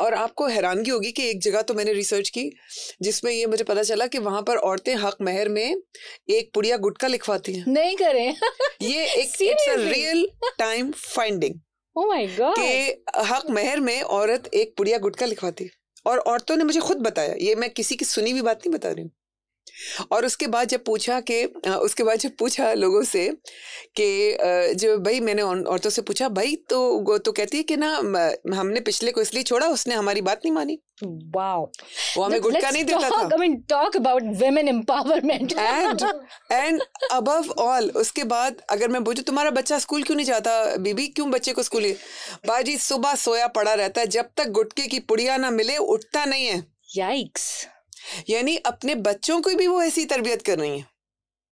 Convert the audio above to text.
और आपको हैरानगी होगी कि एक जगह तो मैंने रिसर्च की जिसमें ये मुझे पता चला कि वहां पर औरतें हक महर में एक पुड़िया गुटका लिखवाती हैं नहीं करें ये एक it's a real time finding oh my God कि हक महर में औरत एक पुड़िया गुटका लिखवाती है और औरतों ने मुझे खुद बताया ये मैं किसी की सुनी हुई बात नहीं बता रही हूँ और उसके बाद जब पूछा कि उसके बाद जब पूछा लोगों से कि जो भाई मैंने औरतों से पूछा भाई तो वो तो कहती है कि ना हमने पिछले को इसलिए छोड़ा उसने हमारी बात नहीं मानी वाओ वो हमें गुटका नहीं देता था I mean talk about women empowerment and and above all उसके बाद अगर मैं पूछूं तुम्हारा बच्चा स्कूल क्यों नहीं जाता बीबी क्यों बच्चे को स्कूल बाजी सुबह सोया पड़ा रहता है जब तक गुटके की पुड़िया ना मिले उठता नहीं है याइक्स यानी अपने बच्चों को भी वो ऐसी तरबियत कर रही हैं